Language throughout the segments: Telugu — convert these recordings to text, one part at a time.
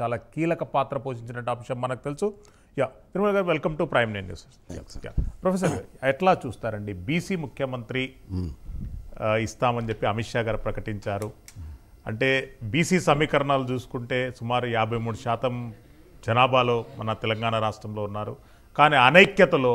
చాలా కీలక పాత్ర పోషించిన అంశం మనకు తెలుసు యా Tirumala garu welcome to prime nine news professor ఎట్లా చూస్తారండి బీసీ ముఖ్యమంత్రి ఇస్తామని చెప్పి అమిత్ షా గారు ప్రకటించారు అంటే బీసీ సమీకరణాలు చూసుకుంటే సుమారు యాభై మూడు శాతం జనాభాలో మన తెలంగాణ రాష్ట్రంలో ఉన్నారు కానీ అనైక్యతలో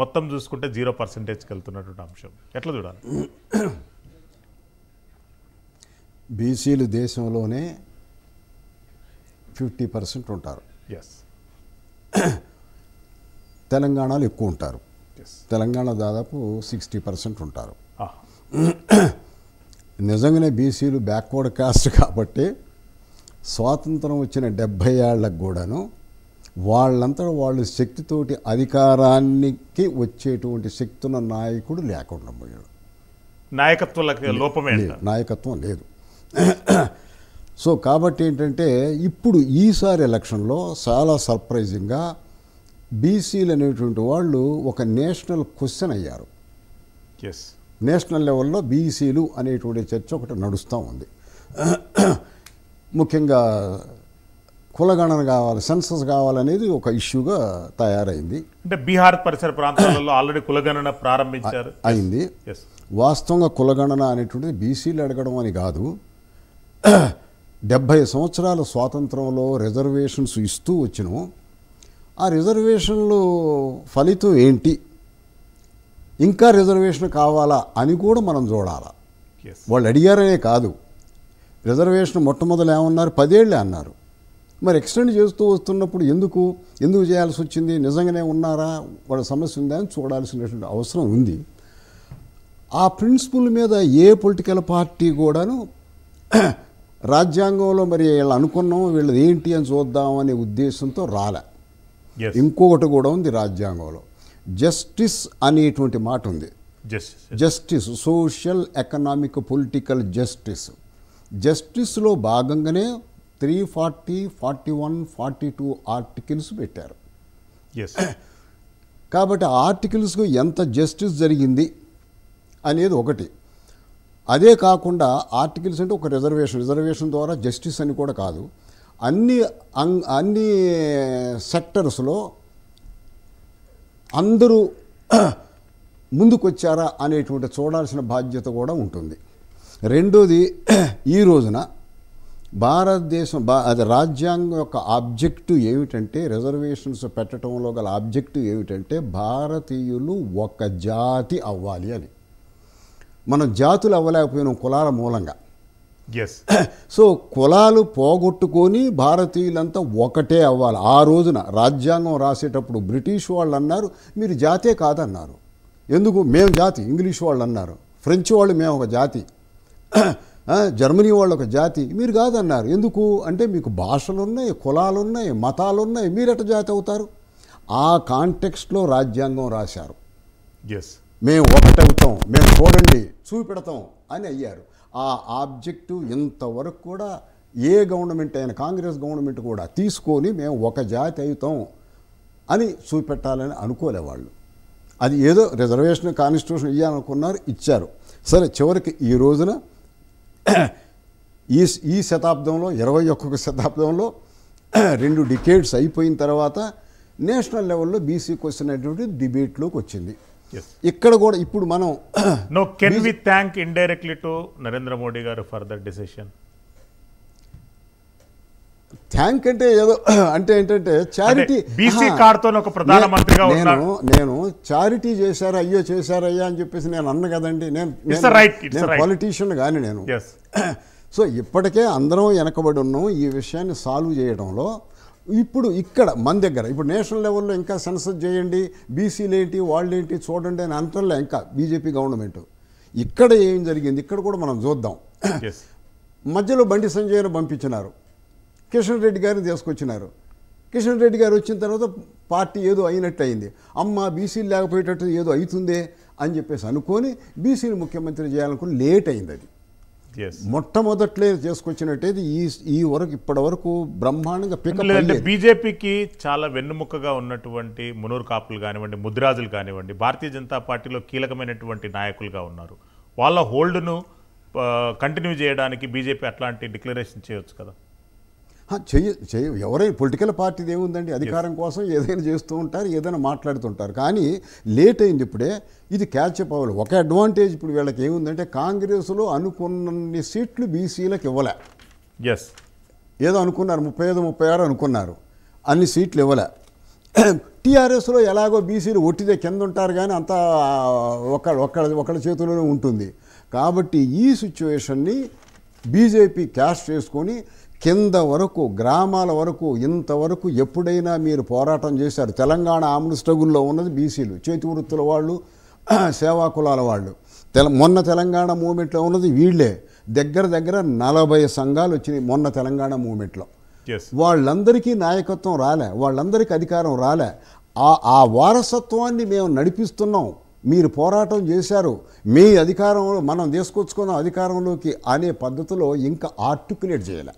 మొత్తం చూసుకుంటే జీరో పర్సెంటేజ్కి వెళ్తున్నటువంటి అంశం ఎట్లా చూడాలి బీసీలు దేశంలోనే ఫిఫ్టీ పర్సెంట్ ఉంటారు తెలంగాణలో ఎక్కువ ఉంటారు తెలంగాణ దాదాపు సిక్స్టీ పర్సెంట్ ఉంటారు నిజంగానే బీసీలు బ్యాక్వర్డ్ కాస్ట్ కాబట్టి స్వాతంత్రం వచ్చిన డెబ్భై ఏళ్ళకు కూడాను వాళ్ళంతా వాళ్ళ శక్తితోటి అధికారానికి వచ్చేటువంటి శక్తున్న నాయకుడు లేకుండా పోయాడు నాయకత్వం లోపమే నాయకత్వం లేదు సో కాబట్టి ఏంటంటే ఇప్పుడు ఈసారి ఎలక్షన్లో చాలా సర్ప్రైజింగ్గా బీసీలు అనేటువంటి వాళ్ళు ఒక నేషనల్ క్వశ్చన్ అయ్యారు ఎస్ నేషనల్ లెవెల్లో బీసీలు అనేటువంటి చర్చ ఒకటి నడుస్తూ ఉంది ముఖ్యంగా కులగణన కావాలి సెన్సస్ కావాలనేది ఒక ఇష్యూగా తయారైంది అంటే బీహార్ పరిసర ప్రాంతాలలో ఆల్రెడీ కులగణన ప్రారంభించారు అయింది వాస్తవంగా కులగణన అనేటువంటిది బీసీలు అడగడం అని కాదు డెబ్భై సంవత్సరాల స్వాతంత్రంలో రిజర్వేషన్స్ ఇస్తూ వచ్చిన ఆ రిజర్వేషన్లు ఫలితం ఏంటి ఇంకా రిజర్వేషన్ కావాలా అని కూడా మనం చూడాలి వాళ్ళు అడిగారనే కాదు రిజర్వేషన్ మొట్టమొదలు ఏమన్నారు పదేళ్ళే అన్నారు మరి ఎక్స్టెండ్ చేస్తూ వస్తున్నప్పుడు ఎందుకు ఎందుకు చేయాల్సి వచ్చింది నిజంగానే ఉన్నారా వాళ్ళ సమస్య ఉందా అని చూడాల్సినటువంటి అవసరం ఉంది ఆ ప్రిన్సిపల్ మీద ఏ పొలిటికల్ పార్టీ కూడాను రాజ్యాంగంలో మరి వీళ్ళు అనుకున్నాం వీళ్ళది ఏంటి అని చూద్దాం అనే ఉద్దేశంతో రాలే ఇంకొకటి కూడా ఉంది రాజ్యాంగంలో జస్టిస్ అనేటువంటి మాట ఉంది justice social economic political justice జస్టిస్లో భాగంగానే three forty forty one forty two articles పెట్టారు కాబట్టి ఆర్టికల్స్కు ఎంత జస్టిస్ జరిగింది అనేది ఒకటి అదే కాకుండా ఆర్టికల్స్ అంటే ఒక రిజర్వేషన్ రిజర్వేషన్ ద్వారా జస్టిస్ అని కూడా కాదు అన్ని అన్ని సెక్టర్స్లో అందరూ ముందుకొచ్చారా అనేటువంటి చూడాల్సిన బాధ్యత కూడా ఉంటుంది రెండోది ఈ రోజున భారతదేశం బా అది రాజ్యాంగం యొక్క ఆబ్జెక్టివ్ ఏమిటంటే రిజర్వేషన్స్ పెట్టడంలో గల ఆబ్జెక్టివ్ ఏమిటంటే భారతీయులు ఒక జాతి అవ్వాలి అని మనం జాతులు అవ్వలేకపోయినాం కులాల మూలంగా ఎస్ సో కులాలు పోగొట్టుకొని భారతీయులంతా ఒకటే అవ్వాలి ఆ రోజున రాజ్యాంగం రాసేటప్పుడు బ్రిటిష్ వాళ్ళు అన్నారు మీరు జాతే కాదన్నారు ఎందుకు మేము జాతి ఇంగ్లీష్ వాళ్ళు అన్నారు ఫ్రెంచ్ వాళ్ళు మేము ఒక జాతి జర్మనీ వాళ్ళు ఒక జాతి మీరు కాదన్నారు ఎందుకు అంటే మీకు భాషలున్నాయి కులాలున్నాయి మతాలున్నాయి ఎట జాతి అవుతారు ఆ కాంటెక్స్ట్లో రాజ్యాంగం రాశారు ఎస్ మేము ఒకటవుతాం మేము చూడండి చూపెడతాం అని అయ్యారు ఆ ఆబ్జెక్టివ్ ఇంతవరకు కూడా ఏ గవర్నమెంట్ అయినా కాంగ్రెస్ గవర్నమెంట్ కూడా తీసుకొని మేము ఒక జాతి అవుతాం అని చూపెట్టాలని అనుకోలే వాళ్ళు అది ఏదో రిజర్వేషన్ కాన్స్టిట్యూషన్ ఇవ్వాలనుకున్నారు ఇచ్చారు సరే చివరికి ఈ రోజున ఈ ఈ శతాబ్దంలో ఇరవై ఒక్కొక్క శతాబ్దంలో రెండు డికేడ్స్ అయిపోయిన తర్వాత నేషనల్ లెవెల్లో బీసీ క్వశ్చన్ అనేటువంటి డిబేట్లోకి వచ్చింది ఇక్కడ కూడా ఇప్పుడు మనం no can we thank indirectly to Narendra Modi garu for that decision thank అంటే ఏదో అంటే ఏంటంటే చారిటీ బీసీ కార్తో ఒక ప్రధానమంత్రిగా నేను నేను చారిటీ చేశారు అయ్యో చేశారయ్యా అని చెప్పేసి నేను అన్న కదండి నేను పాలిటీషియన్ కానీ నేను సో ఇప్పటికే అందరం వెనకబడి ఉన్నాం ఈ విషయాన్ని సాల్వ్ చేయడంలో ఇప్పుడు ఇక్కడ మన దగ్గర ఇప్పుడు నేషనల్ లెవెల్లో ఇంకా సెన్సస్ చేయండి బీసీలు ఏంటి వాళ్ళు ఏంటి చూడండి అని అంతలో ఇంకా బీజేపీ గవర్నమెంట్ ఇక్కడ ఏం జరిగింది ఇక్కడ కూడా మనం చూద్దాం మధ్యలో బండి సంజయ్ను పంపించినారు కిషన్ రెడ్డి గారిని తీసుకొచ్చినారు కిషన్ రెడ్డి గారు వచ్చిన తర్వాత పార్టీ ఏదో అయినట్టు అయింది అమ్మ బీసీలు లేకపోయేటట్టు ఏదో అవుతుందే అని చెప్పేసి అనుకొని బీసీని ముఖ్యమంత్రి చేయాలనుకుని లేట్ అయింది అది మొట్టమొదట్లే చేసుకొచ్చినట్టయితే ఈ ఈ వరకు ఇప్పటి వరకు బ్రహ్మాండంగా పికప్ బీజేపీకి చాలా వెన్నుముక్కగా ఉన్నటువంటి మునూరు కాపులు కానివ్వండి ముద్రాజులు కానివ్వండి భారతీయ జనతా పార్టీలో కీలకమైనటువంటి నాయకులుగా ఉన్నారు వాళ్ళ హోల్డ్ను కంటిన్యూ చేయడానికి బీజేపీ అట్లాంటి డిక్లరేషన్ చేయొచ్చు కదా చెయ్యి చెయ్యి ఎవరై పొలిటికల్ పార్టీది ఏముందండి అధికారం కోసం ఏదైనా చేస్తూ ఉంటారు ఏదైనా మాట్లాడుతుంటారు కానీ లేట్ అయింది ఇప్పుడే ఇది క్యాచప్ అవ్వాలి ఒక అడ్వాంటేజ్ ఇప్పుడు వీళ్ళకి ఏముందంటే కాంగ్రెస్లో అనుకున్న సీట్లు బీసీలకు ఇవ్వలే ఎస్ ఏదో అనుకున్నారు ముప్పై ఐదు ముప్పై ఆరు అనుకున్నారు అన్ని సీట్లు ఇవ్వలే టీఆర్ఎస్లో ఎలాగో బీసీలు ఒట్టిదే కింద ఉంటారు కానీ అంతా ఒక ఒకళ్ళ ఒకళ్ళ చేతిలోనే ఉంటుంది కాబట్టి ఈ సిచ్యువేషన్ని బీజేపీ క్యాష్ చేసుకొని కింద వరకు గ్రామాల వరకు ఇంతవరకు ఎప్పుడైనా మీరు పోరాటం చేశారు తెలంగాణ ఆమ్లు స్టగుల్లో ఉన్నది బీసీలు చేతి వృత్తుల వాళ్ళు సేవా కులాల వాళ్ళు తెల మొన్న తెలంగాణ మూమెంట్లో ఉన్నది వీళ్ళే దగ్గర దగ్గర నలభై సంఘాలు వచ్చినాయి మొన్న తెలంగాణ మూమెంట్లో వాళ్ళందరికీ నాయకత్వం రాలే వాళ్ళందరికీ అధికారం రాలే ఆ వారసత్వాన్ని మేము నడిపిస్తున్నాం మీరు పోరాటం చేశారు మీ అధికారంలో మనం తీసుకొచ్చుకున్న అధికారంలోకి అనే పద్ధతిలో ఇంకా ఆర్టికులేట్ చేయలే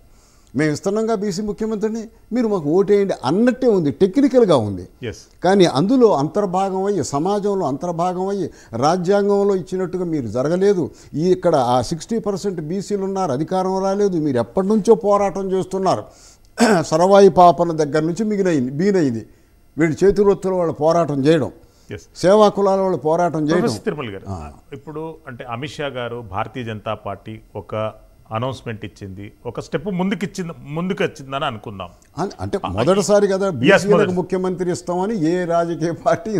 మేము ఇస్తున్నాంగా బీసీ ముఖ్యమంత్రిని మీరు మాకు ఓటేయండి అన్నట్టే ఉంది టెక్నికల్గా ఉంది కానీ అందులో అంతర్భాగం అయ్యి సమాజంలో అంతర్భాగం అయ్యి రాజ్యాంగంలో ఇచ్చినట్టుగా మీరు జరగలేదు ఈ ఇక్కడ ఆ సిక్స్టీ పర్సెంట్ బీసీలు ఉన్నారు అధికారం రాలేదు మీరు ఎప్పటి నుంచో పోరాటం చేస్తున్నారు సరవాయి పాపన దగ్గర నుంచి మిగిలైంది బీనైంది వీళ్ళు చేతివృత్తుల వాళ్ళు పోరాటం చేయడం సేవా కులాల వాళ్ళు పోరాటం చేయడం తిరుమల గారు ఇప్పుడు అంటే అమిత్ షా గారు భారతీయ జనతా పార్టీ ఒక అనౌన్స్మెంట్ ఇచ్చింది ఒక స్టెప్ ముందుకు ఇచ్చింది ముందుకు వచ్చిందని అనుకుందాం అంటే మొదటిసారి కదా బీసీలకు ముఖ్యమంత్రి ఇస్తామని ఏ రాజకీయ పార్టీ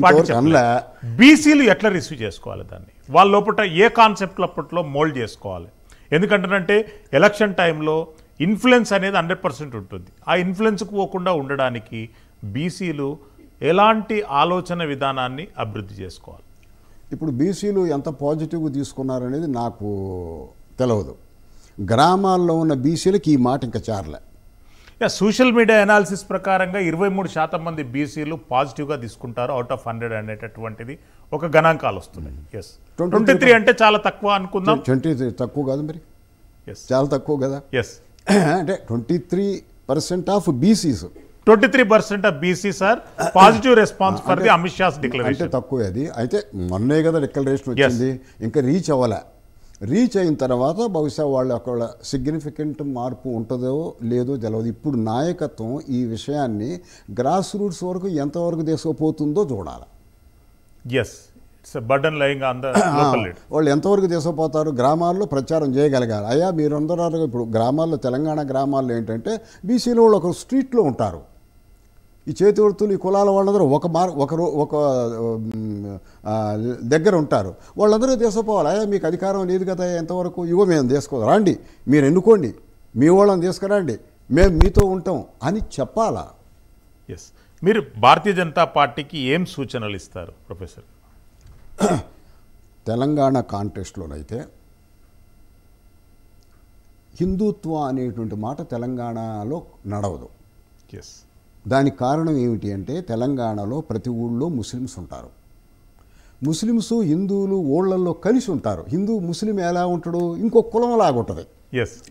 బీసీలు ఎట్లా రిసీవ్ చేసుకోవాలి దాన్ని వాళ్ళ లోపల ఏ కాన్సెప్ట్ అప్పట్లో మోల్డ్ చేసుకోవాలి ఎందుకంటేనంటే ఎలక్షన్ టైంలో ఇన్ఫ్లుయెన్స్ అనేది హండ్రెడ్ పర్సెంట్ ఉంటుంది ఆ ఇన్ఫ్లుయెన్స్కు పోకుండా ఉండడానికి బీసీలు ఎలాంటి ఆలోచన విధానాన్ని అభివృద్ధి చేసుకోవాలి ఇప్పుడు బీసీలు ఎంత పాజిటివ్గా తీసుకున్నారనేది నాకు తెలియదు గ్రామాల్లో ఉన్న బీసీలకు ఈ మాట ఇంకా చారలే సోషల్ మీడియా అనాలిసిస్ ప్రకారంగా ఇరవై మూడు శాతం మంది బీసీలు పాజిటివ్గా తీసుకుంటారు అవుట్ ఆఫ్ హండ్రెడ్ అనేటటువంటిది ఒక గణాంకాలు వస్తున్నాయి ఎస్ ట్వంటీ త్రీ అంటే చాలా తక్కువ అనుకుందాం ట్వంటీ త్రీ తక్కువ కాదు మరి ఎస్ చాలా తక్కువ కదా ఎస్ అంటే twenty three percent of BCs twenty three percent of BC sir positive response for the Amit Shah's declaration తక్కువ అది అయితే మొన్నే కదా డిక్లరేషన్ వచ్చింది ఇంకా రీచ్ అవ్వలే రీచ్ అయిన తర్వాత బహుశా వాళ్ళు ఒకళ్ళ సిగ్నిఫికెంట్ మార్పు ఉంటుందో లేదో తెలియదు ఇప్పుడు నాయకత్వం ఈ విషయాన్ని గ్రాస్ రూట్స్ వరకు ఎంతవరకు తీసుకుపోతుందో చూడాలి ఎస్ బటన్ వాళ్ళు ఎంతవరకు తీసుకుపోతారు గ్రామాల్లో ప్రచారం చేయగలగాలి అయ్యా మీరందరూ ఇప్పుడు గ్రామాల్లో తెలంగాణ గ్రామాల్లో ఏంటంటే బీసీలో వాళ్ళు ఒక స్ట్రీట్లో ఉంటారు ఈ చేతి వృత్తులు ఈ కులాల వాళ్ళందరూ ఒక మార్ ఒకరు ఒక దగ్గర ఉంటారు వాళ్ళందరూ తీసుకుపోవాలి అయ్యా మీకు అధికారం లేదు కదా ఎంతవరకు ఇవో మేము తీసుకో రండి మీరు ఎన్నుకోండి మీ వాళ్ళని తీసుకురండి మేము మీతో ఉంటాం అని చెప్పాలా ఎస్ మీరు భారతీయ జనతా పార్టీకి ఏం సూచనలు ఇస్తారు ప్రొఫెసర్ తెలంగాణ కాంటెస్ట్లోనైతే హిందుత్వం అనేటువంటి మాట తెలంగాణలో నడవదు ఎస్ దానికి కారణం ఏమిటి అంటే తెలంగాణలో ప్రతి ఊళ్ళో ముస్లిమ్స్ ఉంటారు ముస్లిమ్స్ హిందువులు ఊళ్ళల్లో కలిసి ఉంటారు హిందూ ముస్లిం ఎలా ఉంటాడు ఇంకో కులం లాగుంటుంది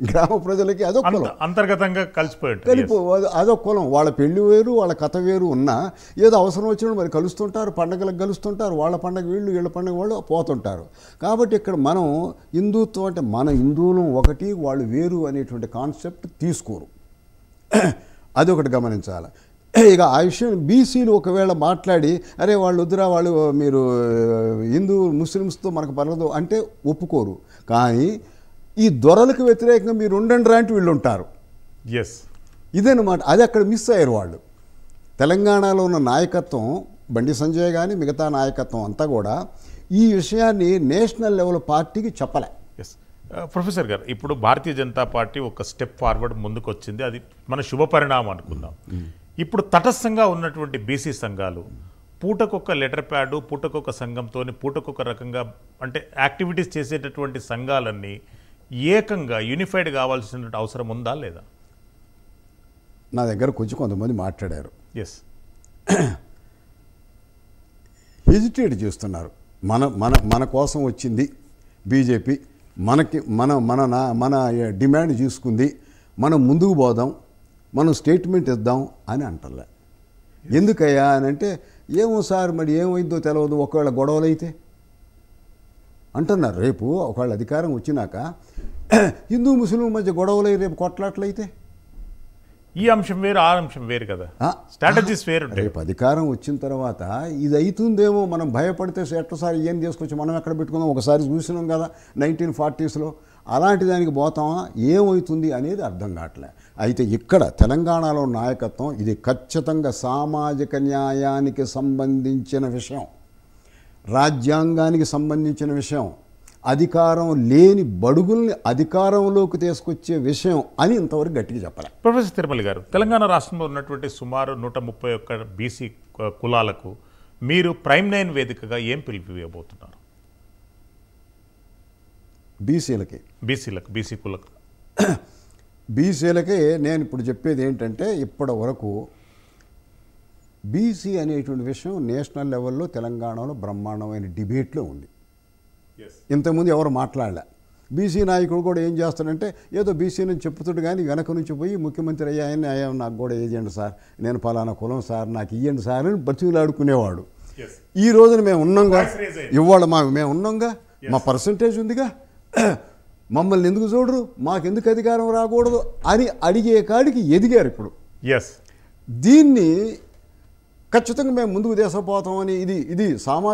గ్రామ ప్రజలకి అదో కులం అంతర్గతంగా కలిసిపోయాడు కలిపో అదో కులం వాళ్ళ పెళ్లి వేరు వాళ్ళ కథ వేరు ఉన్నా ఏదో అవసరం వచ్చినప్పుడు మరి కలుస్తుంటారు పండగలకు కలుస్తుంటారు వాళ్ళ పండగ వీళ్ళు వీళ్ళ పండగ వాళ్ళు పోతుంటారు కాబట్టి ఇక్కడ మనం హిందుత్వం అంటే మన హిందువులం ఒకటి వాళ్ళు వేరు అనేటువంటి కాన్సెప్ట్ తీసుకోరు అది ఒకటి గమనించాలి ఇక ఆ విషయం బీసీలు ఒకవేళ మాట్లాడి అరే వాళ్ళు వద్దురా వాళ్ళు మీరు హిందూ ముస్లిమ్స్తో మనకు పర్వదు అంటే ఒప్పుకోరు కానీ ఈ దొరలకు వ్యతిరేకంగా మీరు ఉండండి రా అంటే వీళ్ళు ఉంటారు ఎస్ ఇదనమాట అది అక్కడ మిస్ అయ్యారు వాళ్ళు తెలంగాణలో ఉన్న నాయకత్వం బండి సంజయ్ కానీ మిగతా నాయకత్వం అంతా కూడా ఈ విషయాన్ని నేషనల్ లెవెల్ పార్టీకి చెప్పలే ప్రొఫెసర్ గారు ఇప్పుడు భారతీయ జనతా పార్టీ ఒక స్టెప్ ఫార్వర్డ్ ముందుకు వచ్చింది అది మన శుభ పరిణామం అనుకుందాం ఇప్పుడు తటస్థంగా ఉన్నటువంటి బీసీ సంఘాలు పూటకొక్క లెటర్ ప్యాడు పూటకొక్క సంఘంతో పూటకొక్క రకంగా అంటే యాక్టివిటీస్ చేసేటటువంటి సంఘాలన్నీ ఏకంగా యూనిఫైడ్ కావాల్సిన అవసరం ఉందా లేదా నా దగ్గర కొంచెం కొంతమంది మాట్లాడారు ఎస్ హెజిటేట్ చేస్తున్నారు మన మన మన కోసం వచ్చింది బీజేపీ మనకి మన మన నా మన డిమాండ్ చూసుకుంది మనం ముందుకు పోదాం మనం స్టేట్మెంట్ ఇద్దాం అని అంటలే ఎందుకయ్యా అని అంటే ఏమో సార్ మరి ఏమైందో తెలియదు ఒకవేళ గొడవలు అయితే అంటున్నారు రేపు ఒకవేళ అధికారం వచ్చినాక హిందూ ముస్లిం మధ్య గొడవలు రేపు కొట్లాట్లయితే ఈ అంశం వేరు ఆ అంశం వేరు కదా స్ట్రాటజీస్ వేరు రేపు అధికారం వచ్చిన తర్వాత ఇది అవుతుందేమో మనం భయపడితే ఎట్లసారి ఏం చేసుకోవచ్చు మనం ఎక్కడ పెట్టుకుందాం ఒకసారి చూసినాం కదా నైన్టీన్ ఫార్టీస్లో అలాంటి దానికి పోతామా ఏమవుతుంది అనేది అర్థం కావట్లే అయితే ఇక్కడ తెలంగాణలో నాయకత్వం ఇది ఖచ్చితంగా సామాజిక న్యాయానికి సంబంధించిన విషయం రాజ్యాంగానికి సంబంధించిన విషయం అధికారం లేని బడుగుల్ని అధికారంలోకి తీసుకొచ్చే విషయం అని ఇంతవరకు గట్టిగా చెప్పాలి ప్రొఫెసర్ తిరుమల గారు తెలంగాణ రాష్ట్రంలో ఉన్నటువంటి సుమారు నూట ముప్పై ఒక్క బీసీ కులాలకు మీరు ప్రైమ్ నైన్ వేదికగా ఏం ఇవ్వబోతున్నారు బీసీలకి బీసీలకు బీసీ కులకు బీసీలకే నేను ఇప్పుడు చెప్పేది ఏంటంటే ఇప్పటి వరకు బీసీ అనేటువంటి విషయం నేషనల్ లెవెల్లో తెలంగాణలో బ్రహ్మాండమైన డిబేట్లో ఉంది ఇంతకుముందు ఎవరు మాట్లాడలే బీసీ నాయకుడు కూడా ఏం చేస్తాడంటే ఏదో బీసీ నుంచి చెప్తాడు కానీ వెనక నుంచి పోయి ముఖ్యమంత్రి అయ్యాయని అయ్యా నాకు కూడా ఏజెంట్ సార్ నేను పలానా కులం సార్ నాకు ఇయ్యండి సార్ అని బతికులాడుకునేవాడు ఈ రోజున మేము ఉన్నాంగా ఇవాళ మా మేము ఉన్నాంగా మా పర్సంటేజ్ ఉందిగా మమ్మల్ని ఎందుకు చూడరు మాకెందుకు అధికారం రాకూడదు అని అడిగే కాడికి ఎదిగారు ఇప్పుడు ఎస్ దీన్ని ఖచ్చితంగా మేము ముందుకు దేశపోతామని ఇది ఇది సామాజిక